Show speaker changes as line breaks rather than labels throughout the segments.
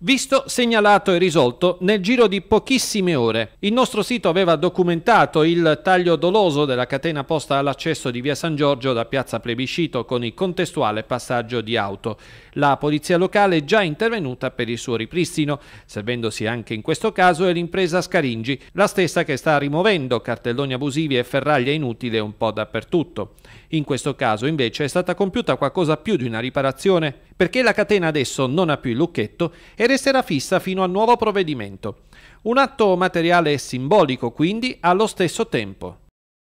visto, segnalato e risolto nel giro di pochissime ore. Il nostro sito aveva documentato il taglio doloso della catena posta all'accesso di via San Giorgio da piazza Plebiscito con il contestuale passaggio di auto. La polizia locale è già intervenuta per il suo ripristino, servendosi anche in questo caso è l'impresa Scaringi, la stessa che sta rimuovendo cartelloni abusivi e ferraglia inutile un po' dappertutto. In questo caso invece è stata compiuta qualcosa più di una riparazione perché la catena adesso non ha più il lucchetto e resterà fissa fino a nuovo provvedimento. Un atto materiale e simbolico quindi allo stesso tempo.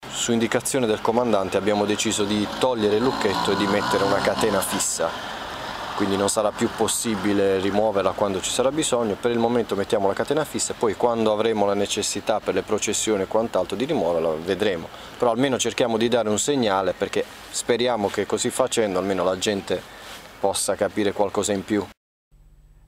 Su indicazione del comandante abbiamo deciso di togliere il lucchetto e di mettere una catena fissa, quindi non sarà più possibile rimuoverla quando ci sarà bisogno, per il momento mettiamo la catena fissa e poi quando avremo la necessità per le processioni e quant'altro di rimuoverla vedremo, però almeno cerchiamo di dare un segnale perché speriamo che così facendo almeno la gente possa capire qualcosa in più.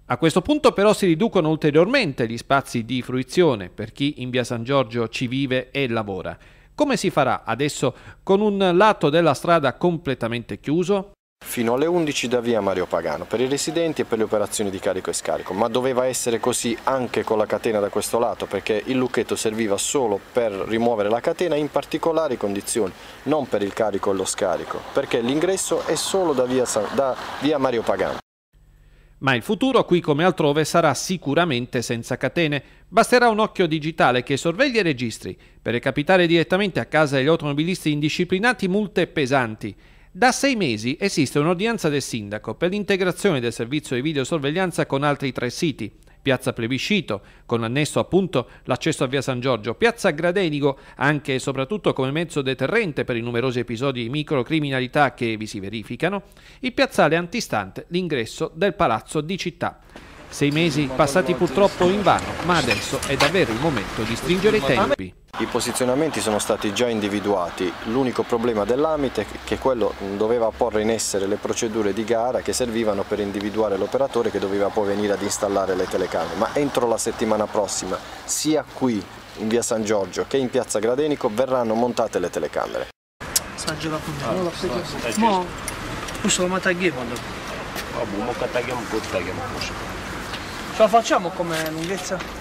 A questo punto però si riducono ulteriormente gli spazi di fruizione per chi in via San Giorgio ci vive e lavora. Come si farà adesso con un lato della strada completamente chiuso?
fino alle 11 da via Mario Pagano per i residenti e per le operazioni di carico e scarico, ma doveva essere così anche con la catena da questo lato perché il lucchetto serviva solo per rimuovere la catena in particolari condizioni, non per il carico e lo scarico, perché l'ingresso è solo da via, da via Mario Pagano.
Ma il futuro qui come altrove sarà sicuramente senza catene. Basterà un occhio digitale che sorvegli e registri per recapitare direttamente a casa degli automobilisti indisciplinati multe pesanti. Da sei mesi esiste un'ordinanza del sindaco per l'integrazione del servizio di videosorveglianza con altri tre siti, Piazza Plebiscito, con annesso appunto l'accesso a Via San Giorgio, Piazza Gradenigo, anche e soprattutto come mezzo deterrente per i numerosi episodi di microcriminalità che vi si verificano, il piazzale antistante l'ingresso del Palazzo di Città. Sei mesi passati purtroppo in vano, ma adesso è davvero il momento di stringere i tempi.
I posizionamenti sono stati già individuati, l'unico problema dell'Amite è che quello doveva porre in essere le procedure di gara che servivano per individuare l'operatore che doveva poi venire ad installare le telecamere, ma entro la settimana prossima sia qui in via San Giorgio che in piazza Gradenico verranno montate le telecamere.
Саджева кунда. Мо, usciamo a tagliare. Vabbè, mo ah, boh, tagliamo un po' tagliamo Ce la facciamo come lunghezza?